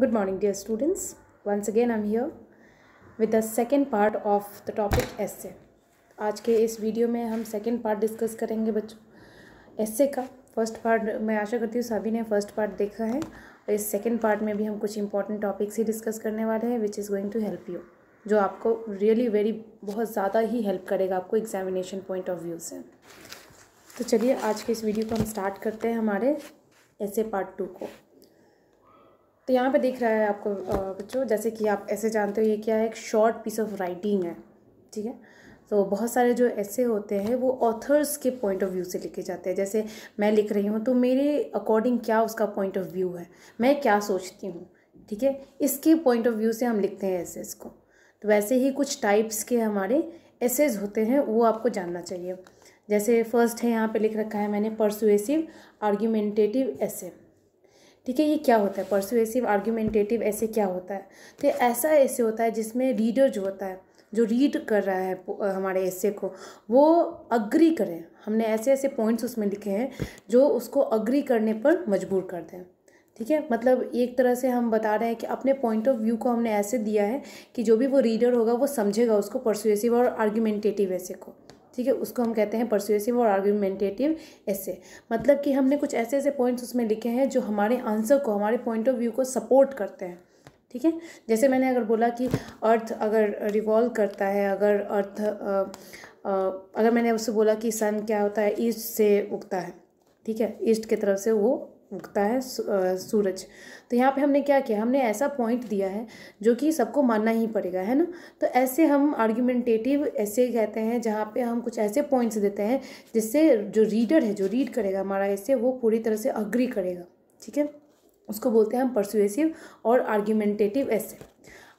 Good Good morning dear students. Once again here with the second part of the topic as essay. आज के इस video में हम second part discuss करेंगे बच्चों एस एस्से का फर्स्ट पार्ट मैं आशा करती हूँ सभी ने फर्स्ट पार्ट देखा है और इस सेकेंड पार्ट में भी हम कुछ इंपॉर्टेंट टॉपिक्स ही डिस्कस करने वाले हैं which is going to help you जो आपको रियली वेरी बहुत ज़्यादा ही हेल्प करेगा आपको एग्जामिनेशन पॉइंट ऑफ व्यू से तो चलिए आज के इस वीडियो को हम स्टार्ट करते हैं हमारे ऐसे पार्ट टू को तो यहाँ पे दिख रहा है आपको बच्चों जैसे कि आप ऐसे जानते हो ये क्या है एक शॉर्ट पीस ऑफ राइटिंग है ठीक है तो बहुत सारे जो ऐसे होते हैं वो ऑथर्स के पॉइंट ऑफ व्यू से लिखे जाते हैं जैसे मैं लिख रही हूँ तो मेरे अकॉर्डिंग क्या उसका पॉइंट ऑफ व्यू है मैं क्या सोचती हूँ ठीक है इसके पॉइंट ऑफ व्यू से हम लिखते हैं ऐसे को तो वैसे ही कुछ टाइप्स के हमारे एसेज होते हैं वो आपको जानना चाहिए जैसे फर्स्ट है यहाँ पे लिख रखा है मैंने परसुएसिव आर्ग्यूमेंटेटिव एसे ठीक है ये क्या होता है परसुएसिव आर्ग्यूमेंटेटिव ऐसे क्या होता है तो ऐसा ऐसे होता है जिसमें रीडर जो होता है जो रीड कर रहा है हमारे ऐसे को वो अग्री करें हमने ऐसे ऐसे पॉइंट्स उसमें लिखे हैं जो उसको अग्री करने पर मजबूर कर दें ठीक है मतलब एक तरह से हम बता रहे हैं कि अपने पॉइंट ऑफ व्यू को हमने ऐसे दिया है कि जो भी वो रीडर होगा वो समझेगा उसको परसुएसिव और आर्ग्यूमेंटेटिव ऐसे को ठीक है उसको हम कहते हैं परसुएसिव और आर्ग्यूमेंटेटिव ऐसे मतलब कि हमने कुछ ऐसे ऐसे पॉइंट्स उसमें लिखे हैं जो हमारे आंसर को हमारे पॉइंट ऑफ व्यू को सपोर्ट करते हैं ठीक है जैसे मैंने अगर बोला कि अर्थ अगर रिवॉल्व करता है अगर अर्थ आ, आ, अगर मैंने उससे बोला कि सन क्या होता है ईस्ट से उगता है ठीक है ईस्ट की तरफ से वो उगता है सूरज तो यहाँ पे हमने क्या किया हमने ऐसा पॉइंट दिया है जो कि सबको मानना ही पड़ेगा है ना तो ऐसे हम आर्ग्यूमेंटेटिव ऐसे कहते हैं जहाँ पे हम कुछ ऐसे पॉइंट्स देते हैं जिससे जो रीडर है जो रीड करेगा हमारा ऐसे वो पूरी तरह से अग्री करेगा ठीक है उसको बोलते हैं हम परसुएसिव और आर्ग्यूमेंटेटिव ऐसे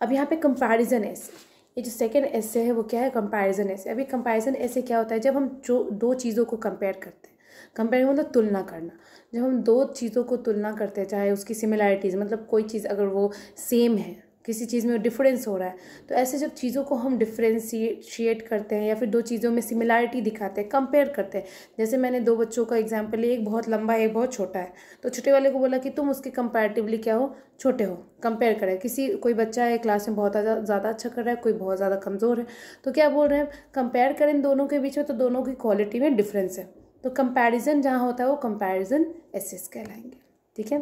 अब यहाँ पर कंपेरिज़न ऐसे ये जो सेकेंड ऐसे है वो क्या है कंपेरिजन ऐसे अभी कंपेरिजन ऐसे क्या होता है जब हम जो दो चीज़ों को कंपेयर करते हैं कंपेयरिंग मतलब तुलना करना जब हम दो चीज़ों को तुलना करते हैं चाहे उसकी सिमिलैरिटीज़ मतलब कोई चीज़ अगर वो सेम है किसी चीज़ में डिफरेंस हो रहा है तो ऐसे जब चीज़ों को हम डिफ्रेंशिएट करते हैं या फिर दो चीज़ों में सिमिलैरिटी दिखाते हैं कंपेयर करते हैं जैसे मैंने दो बच्चों का एग्जाम्पल लिया एक बहुत लंबा है एक बहुत छोटा है तो छोटे वाले को बोला कि तुम उसके कंपेरेटिवली क्या हो छोटे हो कंपेयर करें किसी कोई बच्चा है क्लास में बहुत ज़्यादा अच्छा कर रहा है कोई बहुत ज़्यादा कमज़ोर है तो क्या बोल रहे हैं कंपेयर करें दोनों के बीच में तो दोनों की क्वालिटी में डिफरेंस है तो कंपैरिजन जहाँ होता है वो कंपैरिजन एसेस कहलाएंगे ठीक है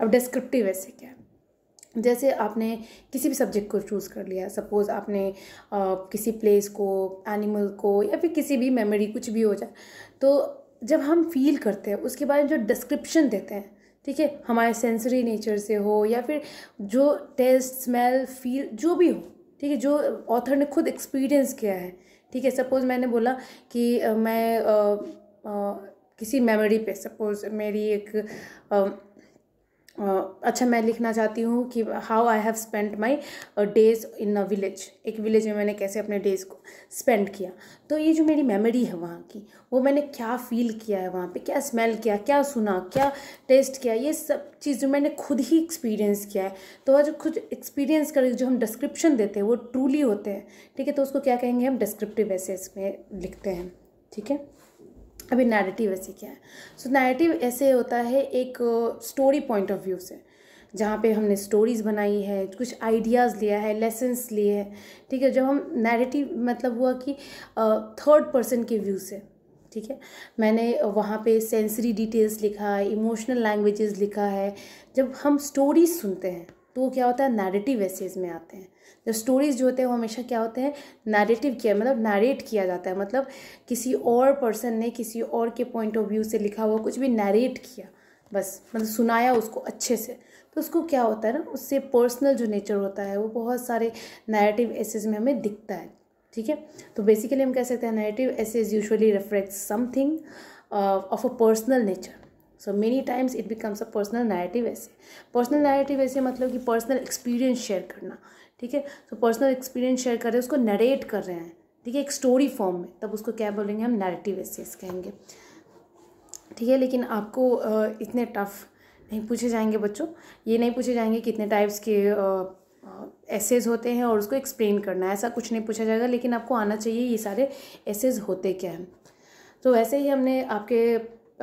अब डिस्क्रिप्टिव ऐसे क्या है जैसे आपने किसी भी सब्जेक्ट को चूज़ कर लिया सपोज़ आपने आ, किसी प्लेस को एनिमल को या फिर किसी भी मेमोरी कुछ भी हो जाए तो जब हम फील करते हैं उसके बारे में जो डिस्क्रिप्शन देते हैं ठीक है हमारे सेंसरी नेचर से हो या फिर जो टेस्ट स्मेल फील जो भी हो ठीक है जो ऑथर ने खुद एक्सपीरियंस किया है ठीक है सपोज़ मैंने बोला कि मैं किसी मेमोरी पे सपोज मेरी एक आ, Uh, अच्छा मैं लिखना चाहती हूँ कि how I have spent my days in a village एक विलेज में मैंने कैसे अपने डेज को स्पेंड किया तो ये जो मेरी मेमोरी है वहाँ की वो मैंने क्या फील किया है वहाँ पे क्या स्मेल किया क्या सुना क्या टेस्ट किया ये सब चीज़ जो मैंने खुद ही एक्सपीरियंस किया है तो वह जो खुद एक्सपीरियंस कर जो हम डिस्क्रिप्शन देते हैं वो ट्रूली होते हैं ठीक है तो उसको क्या कहेंगे हम डिस्क्रिप्टिव ऐसे इसमें लिखते हैं ठीक है अभी नैरेटिव ऐसे क्या है सो so, नैरेटिव ऐसे होता है एक स्टोरी पॉइंट ऑफ व्यू से जहाँ पे हमने स्टोरीज़ बनाई है कुछ आइडियाज़ लिया है लेसन्स लिए हैं ठीक है जब हम नैरेटिव मतलब हुआ कि थर्ड पर्सन के व्यू से ठीक है मैंने वहाँ पे सेंसरी डिटेल्स लिखा है इमोशनल लैंग्वेजेस लिखा है जब हम स्टोरीज सुनते हैं तो क्या होता है नैरेटिव वैसेज में आते हैं जब स्टोरीज़ जो होते हैं वो हमेशा क्या होते हैं नरेटिव किया मतलब नरेट किया जाता है मतलब किसी और पर्सन ने किसी और के पॉइंट ऑफ व्यू से लिखा हुआ कुछ भी नरेट किया बस मतलब सुनाया उसको अच्छे से तो उसको क्या होता है ना उससे पर्सनल जो नेचर होता है वो बहुत सारे नैरेटिव एसेज में हमें दिखता है ठीक है तो बेसिकली हम कह सकते हैं narrative essays usually reflect something of a personal nature so many times it becomes a personal narrative essay personal narrative essay मतलब कि पर्सनल एक्सपीरियंस शेयर करना ठीक है सो पर्सनल एक्सपीरियंस शेयर कर रहे हैं उसको नरेट कर रहे हैं ठीक है एक स्टोरी फॉर्म में तब उसको क्या बोलेंगे हम नैरेटिव एसेस कहेंगे ठीक है लेकिन आपको इतने टफ नहीं पूछे जाएंगे बच्चों ये नहीं पूछे जाएंगे कितने टाइप्स के एसेज होते हैं और उसको एक्सप्लेन करना है ऐसा कुछ नहीं पूछा जाएगा लेकिन आपको आना चाहिए ये सारे एसेज होते क्या हैं तो वैसे ही हमने आपके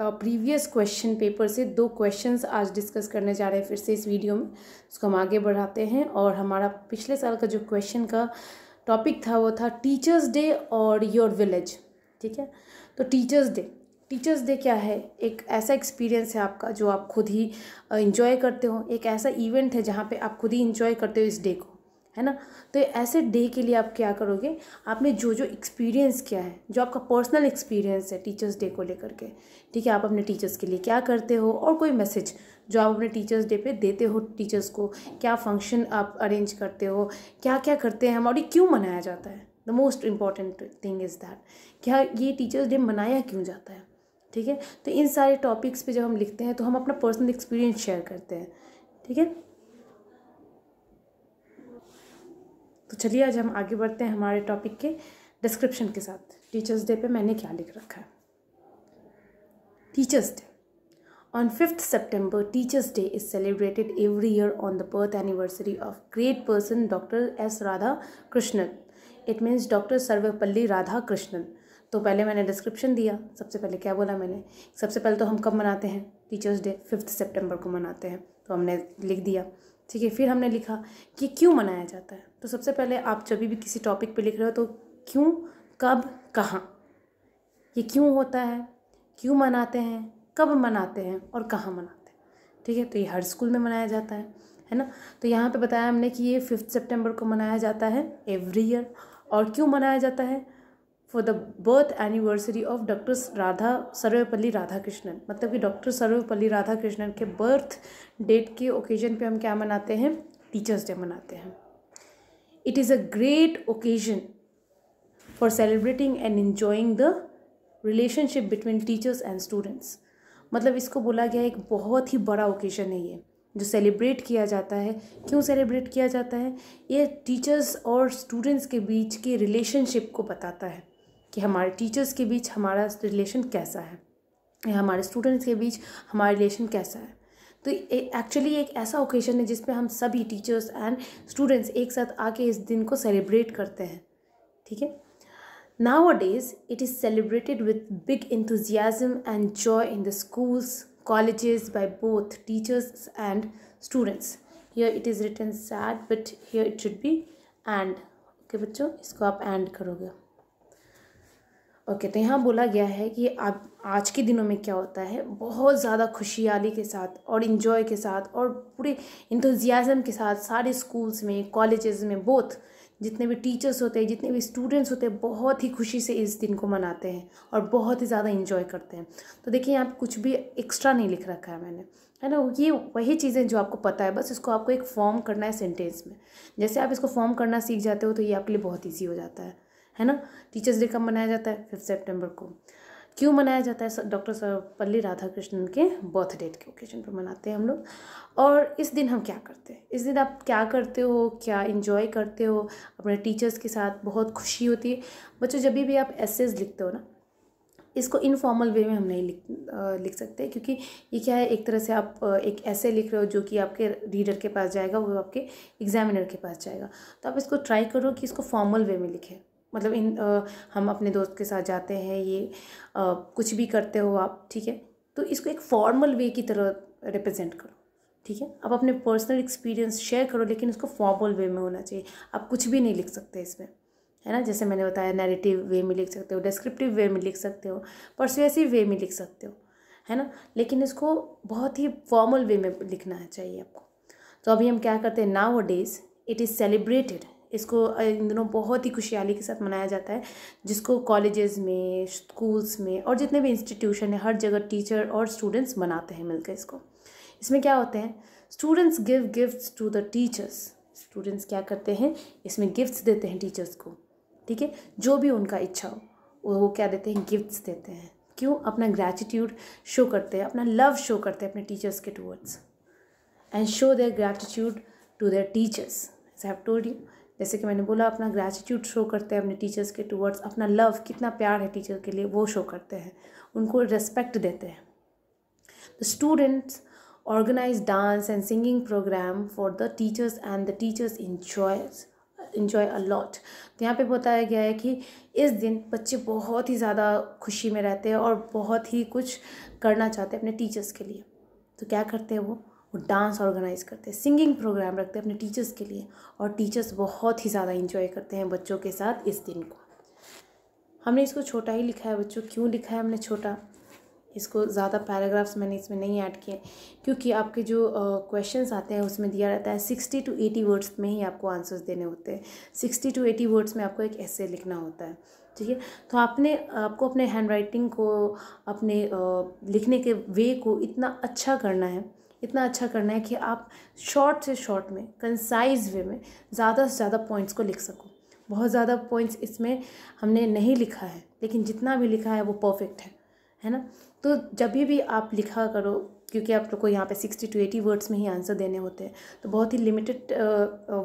प्रीवियस क्वेश्चन पेपर से दो क्वेश्चंस आज डिस्कस करने जा रहे हैं फिर से इस वीडियो में उसको हम आगे बढ़ाते हैं और हमारा पिछले साल का जो क्वेश्चन का टॉपिक था वो था टीचर्स डे और योर विलेज ठीक है तो टीचर्स डे टीचर्स डे क्या है एक ऐसा एक्सपीरियंस है आपका जो आप खुद ही इंजॉय करते हो एक ऐसा इवेंट है जहाँ पर आप खुद ही इंजॉय करते हो इस डे को है ना तो ऐसे डे के लिए आप क्या करोगे आपने जो जो एक्सपीरियंस किया है जो आपका पर्सनल एक्सपीरियंस है टीचर्स डे को लेकर के ठीक है आप अपने टीचर्स के लिए क्या करते हो और कोई मैसेज जो आप अपने टीचर्स डे पे देते हो टीचर्स को क्या फंक्शन आप अरेंज करते हो क्या क्या करते हैं हमारी क्यों मनाया जाता है the most important thing is that क्या ये टीचर्स डे मनाया क्यों जाता है ठीक है तो इन सारे टॉपिक्स पे जब हम लिखते हैं तो हम अपना पर्सनल एक्सपीरियंस शेयर करते हैं ठीक है तो चलिए आज हम आगे बढ़ते हैं हमारे टॉपिक के डिस्क्रिप्शन के साथ टीचर्स डे पे मैंने क्या लिख रखा है teachers day on fifth September teachers day is celebrated every year on the birth anniversary of great person doctor S Radha Krishnan it means doctor Sarvepalli Radha Krishnan तो पहले मैंने डिस्क्रिप्शन दिया सबसे पहले क्या बोला मैंने सबसे पहले तो हम कब मनाते हैं टीचर्स डे फिफ्थ सेप्टेम्बर को मनाते हैं तो हमने लिख दिया ठीक है फिर हमने लिखा कि क्यों मनाया जाता है तो सबसे पहले आप जब भी किसी टॉपिक पे लिख रहे हो तो क्यों कब कहाँ ये क्यों होता है क्यों मनाते हैं कब मनाते हैं और कहाँ मनाते हैं ठीक है तो ये हर स्कूल में मनाया जाता है है ना तो यहाँ पे बताया हमने कि ये फिफ्थ सितंबर को मनाया जाता है एवरी ईयर और क्यों मनाया जाता है for the birth anniversary of doctor Radha Sarvepalli Radhakrishnan मतलब कि डॉक्टर सर्वपल्ली राधा कृष्णन के बर्थ डेट के ओकेजन पे हम क्या मनाते हैं टीचर्स डे मनाते हैं it is a great occasion for celebrating and enjoying the relationship between teachers and students मतलब इसको बोला गया एक बहुत ही बड़ा ओकेजन है ये जो सेलिब्रेट किया जाता है क्यों सेलिब्रेट किया जाता है ये टीचर्स और स्टूडेंट्स के बीच के रिलेशनशिप को बताता है कि हमारे टीचर्स के बीच हमारा रिलेशन कैसा है या हमारे स्टूडेंट्स के बीच हमारा रिलेशन कैसा है तो एक्चुअली एक ऐसा ओकेज़न है जिसमें हम सभी टीचर्स एंड स्टूडेंट्स एक साथ आके इस दिन को सेलिब्रेट करते हैं ठीक है nowadays it is celebrated with big enthusiasm and joy in the schools college by both teachers and students here it is written said but here it should be and okay बच्चों इसको आप and करोगे okay तो यहाँ बोला गया है कि आप आज के दिनों में क्या होता है बहुत ज़्यादा खुशहाली के साथ और इन्जॉय के साथ और पूरे इंतजियाज़म के साथ सारे स्कूल्स में कॉलेजेस में बोथ जितने भी टीचर्स होते हैं जितने भी स्टूडेंट्स होते हैं बहुत ही खुशी से इस दिन को मनाते हैं और बहुत ही ज़्यादा इन्जॉय करते हैं तो देखिए यहाँ कुछ भी एक्स्ट्रा नहीं लिख रखा है मैंने है ना ये वही चीज़ें जो आपको पता है बस इसको आपको एक फॉर्म करना है सेंटेंस में जैसे आप इसको फॉर्म करना सीख जाते हो तो ये आपके लिए बहुत ईजी हो जाता है है ना टीचर्स डे कब मनाया जाता है फिफ्थ सेप्टेम्बर को क्यों मनाया जाता है डॉक्टर सर्वपल्ली राधाकृष्णन के बर्थडे के ओकेजन पर मनाते हैं हम लोग और इस दिन हम क्या करते हैं इस दिन आप क्या करते हो क्या इन्जॉय करते हो अपने टीचर्स के साथ बहुत खुशी होती है बच्चों जब भी आप एसेज लिखते हो ना इसको इनफॉर्मल वे में हम नहीं लिख आ, लिख सकते क्योंकि ये क्या है एक तरह से आप एक ऐसे लिख रहे हो जो कि आपके रीडर के पास जाएगा वो आपके एग्जामिनर के पास जाएगा तो आप इसको ट्राई करो कि इसको फॉर्मल वे में लिखें मतलब इन आ, हम अपने दोस्त के साथ जाते हैं ये आ, कुछ भी करते हो आप ठीक है तो इसको एक फॉर्मल वे की तरह रिप्रेजेंट करो ठीक है आप अपने पर्सनल एक्सपीरियंस शेयर करो लेकिन उसको फॉर्मल वे में होना चाहिए आप कुछ भी नहीं लिख सकते इसमें है ना जैसे मैंने बताया नैरेटिव वे में लिख सकते हो डिस्क्रिप्टिव वे में लिख सकते हो परसुएसिव वे में लिख सकते हो है ना लेकिन इसको बहुत ही फॉर्मल वे में लिखना चाहिए आपको तो अभी हम क्या करते हैं nowadays it is celebrated इसको इन दिनों बहुत ही खुशहाली के साथ मनाया जाता है जिसको कॉलेजेस में स्कूल्स में और जितने भी इंस्टीट्यूशन है हर जगह टीचर और स्टूडेंट्स मनाते हैं मिलकर इसको इसमें क्या होते हैं students give gifts to the teachers students क्या करते हैं इसमें गिफ्ट्स देते हैं टीचर्स को ठीक है जो भी उनका इच्छा हो वो क्या देते हैं गिफ्ट्स देते हैं क्यों अपना ग्रैटिट्यूड शो करते हैं अपना लव शो करते हैं अपने टीचर्स के towards and show their gratitude to their teachers have told you जैसे कि मैंने बोला अपना ग्रैटिट्यूड शो करते हैं अपने टीचर्स के टूवर्ड्स अपना लव कितना प्यार है टीचर के लिए वो शो करते हैं उनको रेस्पेक्ट देते हैं the students organise dance and singing programme for the teachers and the teachers enjoy enjoy a lot तो यहाँ पे बताया गया है कि इस दिन बच्चे बहुत ही ज़्यादा खुशी में रहते हैं और बहुत ही कुछ करना चाहते हैं अपने टीचर्स के लिए तो क्या करते हैं वो वो डांस ऑर्गेनाइज करते हैं सिंगिंग प्रोग्राम रखते हैं अपने टीचर्स के लिए और टीचर्स बहुत ही ज़्यादा इंजॉय करते हैं बच्चों के साथ इस दिन को हमने इसको छोटा ही लिखा है बच्चों क्यों लिखा है हमने छोटा इसको ज़्यादा पैराग्राफ्स मैंने इसमें नहीं ऐड किए क्योंकि आपके जो क्वेश्चन uh, आते हैं उसमें दिया रहता है सिक्सटी टू एटी वर्ड्स में ही आपको आंसर्स देने होते हैं सिक्सटी टू एटी वर्ड्स में आपको एक ऐसे लिखना होता है ठीक है तो आपने आपको अपने हैंड राइटिंग को अपने uh, लिखने के वे को इतना अच्छा करना है इतना अच्छा करना है कि आप शॉर्ट से शॉर्ट में कंसाइज वे में ज़्यादा से ज़्यादा पॉइंट्स को लिख सको बहुत ज़्यादा पॉइंट्स इसमें हमने नहीं लिखा है लेकिन जितना भी लिखा है वो परफेक्ट है है ना तो जब भी आप लिखा करो क्योंकि आप लोग को यहाँ पे सिक्सटी टू एटी वर्ड्स में ही आंसर देने होते हैं तो बहुत ही लिमिटेड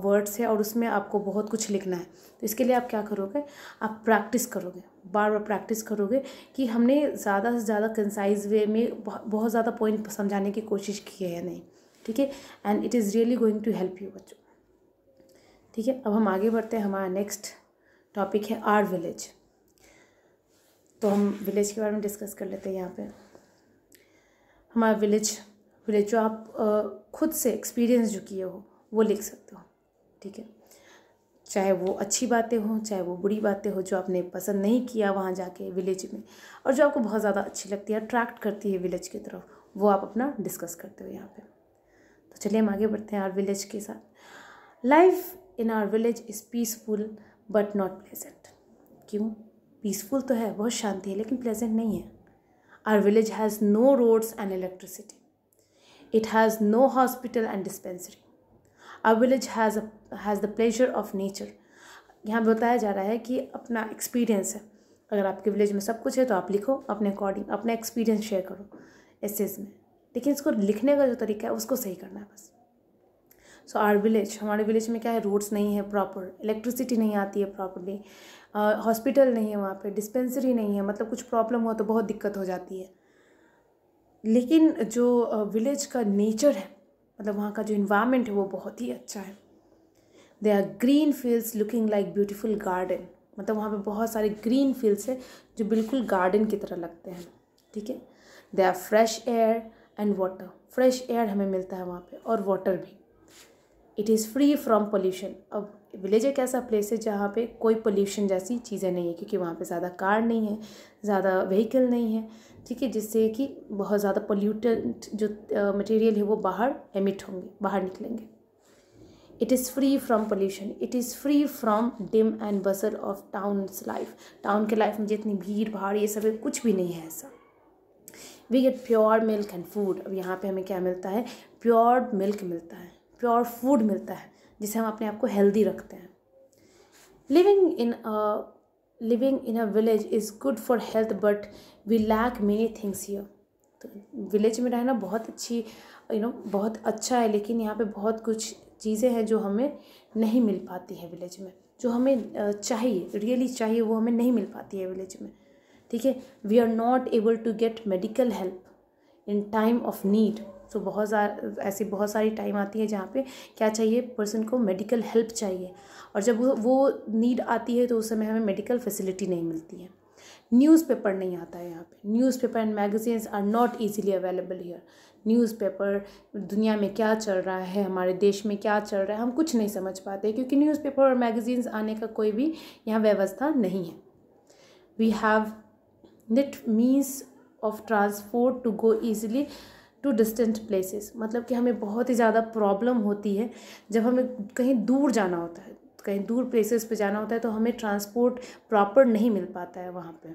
वर्ड्स है और उसमें आपको बहुत कुछ लिखना है तो इसके लिए आप क्या करोगे आप प्रैक्टिस करोगे बार बार प्रैक्टिस करोगे कि हमने ज़्यादा से ज़्यादा कंसाइज वे में बहुत ज़्यादा पॉइंट समझाने की कोशिश की है या नहीं ठीक है and it is really going to help you बच्चों ठीक है अब हम आगे बढ़ते हैं हमारा नेक्स्ट टॉपिक है आर विलेज तो हम विलेज के बारे में डिस्कस कर लेते हैं यहाँ पर हमारा विलेज विलेज जो आप खुद से एक्सपीरियंस जो किए हो वो लिख सकते हो ठीक है चाहे वो अच्छी बातें हों चाहे वो बुरी बातें हो जो आपने पसंद नहीं किया वहाँ जाके विलेज में और जो आपको बहुत ज़्यादा अच्छी लगती है अट्रैक्ट करती है विलेज की तरफ वो आप अपना डिस्कस करते हो यहाँ पे तो चलिए हम आगे बढ़ते हैं आर विलेज के साथ life in our village is peaceful but not pleasant क्यों पीसफुल तो है बहुत शांति है लेकिन प्लेजेंट नहीं है Our village has no roads and electricity. It has no hospital and dispensary. Our village has a, has the pleasure of nature. यहाँ बताया जा रहा है कि अपना एक्सपीरियंस है अगर आपके विलेज में सब कुछ है तो आप लिखो अपने अकॉर्डिंग अपना एक्सपीरियंस शेयर करो एसेज में लेकिन इसको लिखने का जो तरीका है उसको सही करना है बस सो आर विलेज हमारे विलेज में क्या है रोड्स नहीं है प्रॉपर इलेक्ट्रिसिटी नहीं आती है प्रॉपरली हॉस्पिटल नहीं है वहाँ पे डिस्पेंसरी नहीं है मतलब कुछ प्रॉब्लम हुआ तो बहुत दिक्कत हो जाती है लेकिन जो विलेज का नेचर है मतलब वहाँ का जो इन्वायरमेंट है वो बहुत ही अच्छा है they are green fields looking like beautiful garden मतलब वहाँ पे बहुत सारे ग्रीन फील्ड्स हैं जो बिल्कुल गार्डन की तरह लगते हैं ठीक है they are fresh air and water fresh air हमें मिलता है वहाँ पे और वाटर भी it is free from pollution अब विलेज एक ऐसा प्लेस है जहाँ पे कोई पोल्यूशन जैसी चीज़ें नहीं है क्योंकि वहाँ पे ज़्यादा कार नहीं है ज़्यादा व्हीकल नहीं है ठीक है जिससे कि बहुत ज़्यादा पोल्यूटेंट जो मटेरियल है वो बाहर एमिट होंगे बाहर निकलेंगे it is free from pollution it is free from din and bustle of towns life town के लाइफ में जितनी भीड़ भाड़ ये सब कुछ भी नहीं है ऐसा we get pure milk and food अब यहाँ पे हमें क्या मिलता है प्योर मिल्क मिलता है प्योर फूड मिलता है जिसे हम अपने आप को हेल्दी रखते हैं living in living in a village is good for health but we lack many things here तो विलेज में रहना बहुत अच्छी यू you नो know, बहुत अच्छा है लेकिन यहाँ पे बहुत कुछ चीज़ें हैं जो हमें नहीं मिल पाती हैं विलेज में जो हमें चाहिए रियली चाहिए वो हमें नहीं मिल पाती है विलेज में ठीक है we are not able to get medical help in time of need तो बहुत ऐसी बहुत सारी टाइम आती है जहाँ पे क्या चाहिए पर्सन को मेडिकल हेल्प चाहिए और जब वो वो नीड आती है तो उस समय हमें मेडिकल फैसिलिटी नहीं मिलती है न्यूज़पेपर नहीं आता है यहाँ पे newspaper and magazines are not easily available here newspaper दुनिया में क्या चल रहा है हमारे देश में क्या चल रहा है हम कुछ नहीं समझ पाते क्योंकि न्यूज़पेपर और मैगजीन्स आने का कोई भी यहाँ व्यवस्था नहीं है we have net means of transport to go easily to distant places मतलब कि हमें बहुत ही ज़्यादा प्रॉब्लम होती है जब हमें कहीं दूर जाना होता है कहीं दूर प्लेसेस पे जाना होता है तो हमें ट्रांसपोर्ट प्रॉपर नहीं मिल पाता है वहाँ पे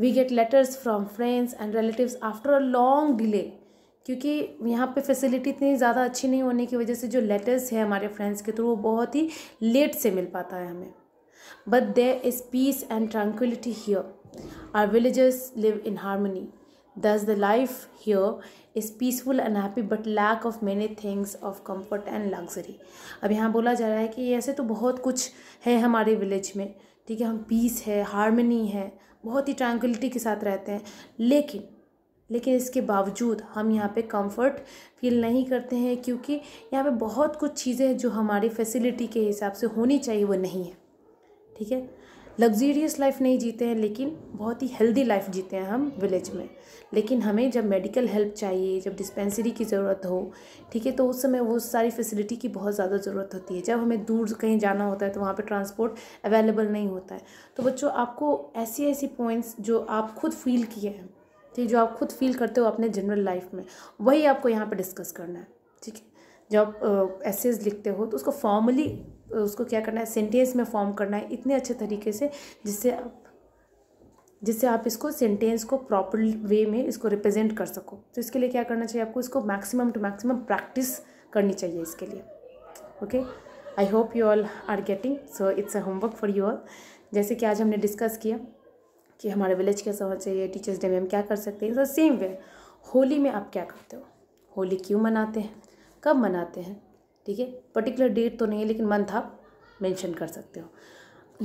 we get letters from friends and relatives after a long delay क्योंकि यहाँ पे फैसिलिटी इतनी ज़्यादा अच्छी नहीं होने की वजह से जो लेटर्स है हमारे फ्रेंड्स के थ्रू तो वो बहुत ही लेट से मिल पाता है हमें but there is peace and tranquility here our villages live in harmony Thus, the life here is peaceful and happy but lack of many things of comfort and luxury. अब यहाँ बोला जा रहा है कि ऐसे तो बहुत कुछ है हमारे विलेज में ठीक है हम पीस है हारमनी है बहुत ही ट्रैंक्विलिटी के साथ रहते हैं लेकिन लेकिन इसके बावजूद हम यहाँ पे कंफर्ट फील नहीं करते हैं क्योंकि यहाँ पे बहुत कुछ चीज़ें हैं जो हमारी फैसिलिटी के हिसाब से होनी चाहिए वो नहीं है ठीक है लग्जीरियस लाइफ नहीं जीते हैं लेकिन बहुत ही हेल्दी लाइफ जीते हैं हम विलेज में लेकिन हमें जब मेडिकल हेल्प चाहिए जब डिस्पेंसरी की ज़रूरत हो ठीक है तो उस समय वो सारी फैसिलिटी की बहुत ज़्यादा ज़रूरत होती है जब हमें दूर कहीं जाना होता है तो वहाँ पर ट्रांसपोर्ट अवेलेबल नहीं होता है तो बच्चों आपको ऐसी ऐसी पॉइंट्स जो आप खुद फील किए हैं ठीक जो आप खुद फील करते हो अपने जनरल लाइफ में वही आपको यहाँ पर डिस्कस करना है ठीक है जब आप एसेज लिखते हो तो उसको फॉर्मली उसको क्या करना है सेंटेंस में फॉर्म करना है इतने अच्छे तरीके से जिससे आप जिससे आप इसको सेंटेंस को प्रॉपर वे में इसको रिप्रेजेंट कर सको तो इसके लिए क्या करना चाहिए आपको इसको मैक्सिमम टू मैक्सिमम प्रैक्टिस करनी चाहिए इसके लिए okay I hope you all are getting so it's a homework for you all जैसे कि आज हमने डिस्कस किया कि हमारे विलेज कैसा होना चाहिए टीचर्स डे में हम क्या कर सकते हैं सो सेम वे होली में आप क्या करते हो होली क्यों मनाते हैं कब मनाते हैं ठीक है पर्टिकुलर डेट तो नहीं है लेकिन मंथ आप मेंशन कर सकते हो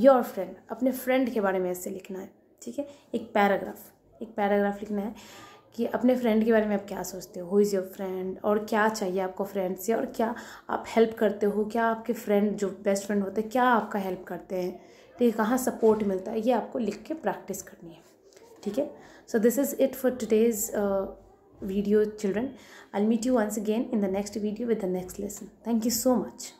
योर फ्रेंड अपने फ्रेंड के बारे में ऐसे लिखना है ठीक है एक पैराग्राफ एक पैराग्राफ लिखना है कि अपने फ्रेंड के बारे में आप क्या सोचते हो हु इज़ योर फ्रेंड और क्या चाहिए आपको फ्रेंड से और क्या आप हेल्प करते हो क्या आपके फ्रेंड जो बेस्ट फ्रेंड होते हैं क्या आपका हेल्प करते हैं ठीक है कहाँ सपोर्ट मिलता है ये आपको लिख के प्रैक्टिस करनी है ठीक है so this is it for today's video children i'll meet you once again in the next video with the next lesson thank you so much